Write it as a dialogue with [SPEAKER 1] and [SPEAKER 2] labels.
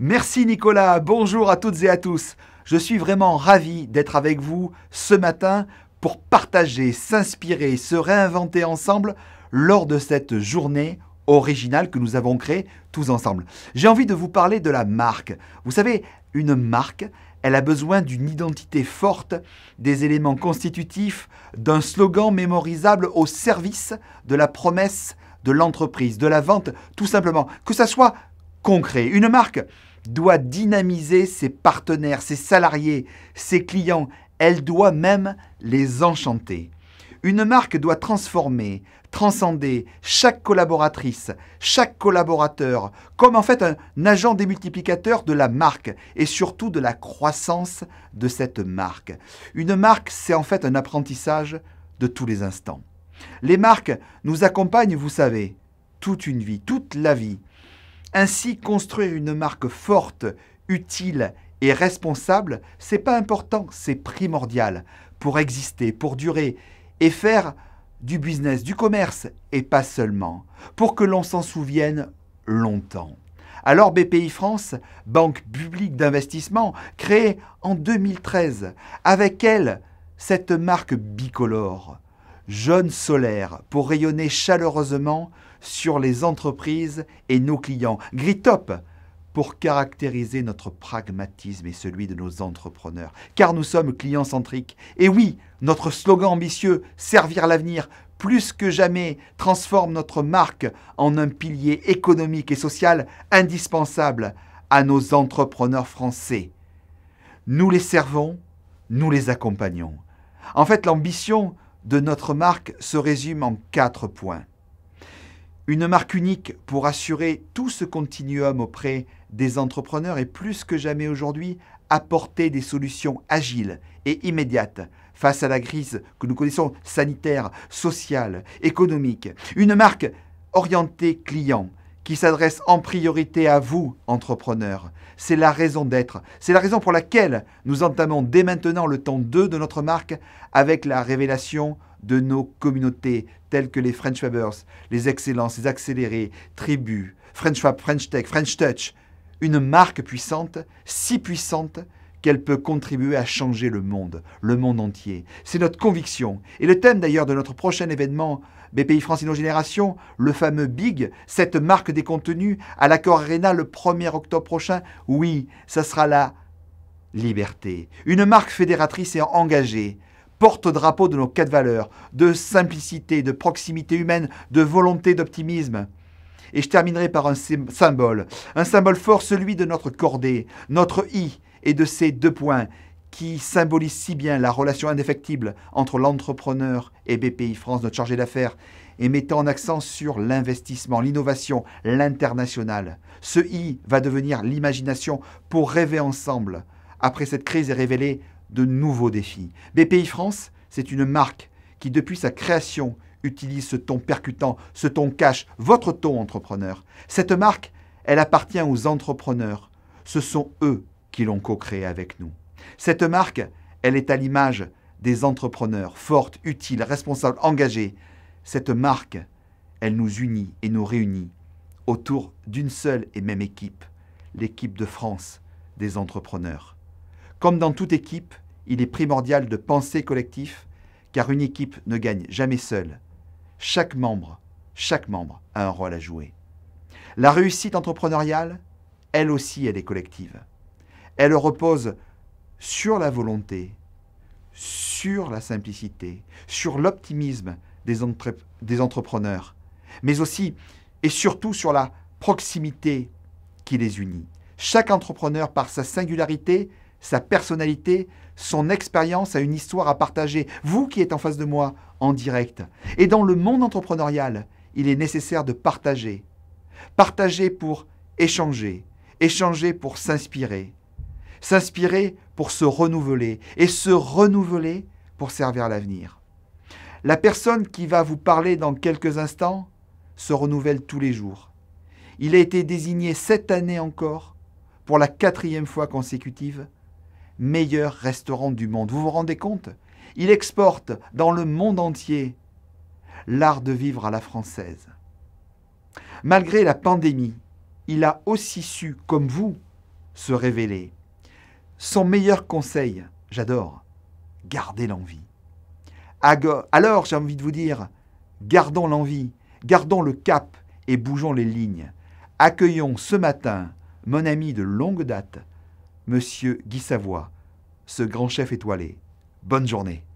[SPEAKER 1] Merci Nicolas, bonjour à toutes et à tous. Je suis vraiment ravi d'être avec vous ce matin pour partager, s'inspirer, se réinventer ensemble lors de cette journée originale que nous avons créée tous ensemble. J'ai envie de vous parler de la marque. Vous savez, une marque, elle a besoin d'une identité forte, des éléments constitutifs, d'un slogan mémorisable au service de la promesse de l'entreprise, de la vente, tout simplement. Que ça soit concret. Une marque, doit dynamiser ses partenaires, ses salariés, ses clients, elle doit même les enchanter. Une marque doit transformer, transcender chaque collaboratrice, chaque collaborateur, comme en fait un agent démultiplicateur de la marque et surtout de la croissance de cette marque. Une marque, c'est en fait un apprentissage de tous les instants. Les marques nous accompagnent, vous savez, toute une vie, toute la vie. Ainsi, construire une marque forte, utile et responsable, c'est pas important, c'est primordial pour exister, pour durer et faire du business, du commerce et pas seulement, pour que l'on s'en souvienne longtemps. Alors BPI France, banque publique d'investissement, créée en 2013, avec elle, cette marque bicolore, jaune solaire, pour rayonner chaleureusement sur les entreprises et nos clients. Gritop pour caractériser notre pragmatisme et celui de nos entrepreneurs. Car nous sommes clients centriques. Et oui, notre slogan ambitieux, servir l'avenir, plus que jamais, transforme notre marque en un pilier économique et social indispensable à nos entrepreneurs français. Nous les servons, nous les accompagnons. En fait, l'ambition de notre marque se résume en quatre points. Une marque unique pour assurer tout ce continuum auprès des entrepreneurs et plus que jamais aujourd'hui apporter des solutions agiles et immédiates face à la crise que nous connaissons sanitaire, sociale, économique. Une marque orientée client qui s'adresse en priorité à vous, entrepreneurs. C'est la raison d'être. C'est la raison pour laquelle nous entamons dès maintenant le temps 2 de notre marque avec la révélation de nos communautés telles que les French Fabers, les Excellences, les Accélérés, Tribus, French Fab, French Tech, French Touch. Une marque puissante, si puissante qu'elle peut contribuer à changer le monde, le monde entier. C'est notre conviction. Et le thème d'ailleurs de notre prochain événement BPI France et nos générations, le fameux BIG, cette marque des contenus à l'accord Arena le 1er octobre prochain, oui, ça sera la liberté. Une marque fédératrice et engagée porte-drapeau de nos quatre valeurs, de simplicité, de proximité humaine, de volonté, d'optimisme. Et je terminerai par un symbole, un symbole fort, celui de notre cordée, notre I, et de ces deux points qui symbolisent si bien la relation indéfectible entre l'entrepreneur et BPI France, notre chargé d'affaires, et mettant en accent sur l'investissement, l'innovation, l'international. Ce I va devenir l'imagination pour rêver ensemble après cette crise et révéler de nouveaux défis. BPI France, c'est une marque qui, depuis sa création, utilise ce ton percutant, ce ton cash, votre ton entrepreneur. Cette marque, elle appartient aux entrepreneurs. Ce sont eux qui l'ont co-créé avec nous. Cette marque, elle est à l'image des entrepreneurs, fortes, utiles, responsables, engagés. Cette marque, elle nous unit et nous réunit autour d'une seule et même équipe, l'équipe de France des entrepreneurs. Comme dans toute équipe, il est primordial de penser collectif, car une équipe ne gagne jamais seule. Chaque membre, chaque membre a un rôle à jouer. La réussite entrepreneuriale, elle aussi, elle est collective elle repose sur la volonté, sur la simplicité, sur l'optimisme des, des entrepreneurs, mais aussi et surtout sur la proximité qui les unit. Chaque entrepreneur, par sa singularité, sa personnalité, son expérience a une histoire à partager. Vous qui êtes en face de moi en direct. Et dans le monde entrepreneurial, il est nécessaire de partager. Partager pour échanger, échanger pour s'inspirer, s'inspirer pour se renouveler et se renouveler pour servir l'avenir. La personne qui va vous parler dans quelques instants se renouvelle tous les jours. Il a été désigné cette année encore, pour la quatrième fois consécutive, meilleur restaurant du monde. Vous vous rendez compte Il exporte dans le monde entier l'art de vivre à la française. Malgré la pandémie, il a aussi su, comme vous, se révéler. Son meilleur conseil, j'adore, gardez l'envie. Alors, j'ai envie de vous dire, gardons l'envie, gardons le cap et bougeons les lignes. Accueillons ce matin mon ami de longue date, Monsieur Guy Savoie, ce grand chef étoilé. Bonne journée.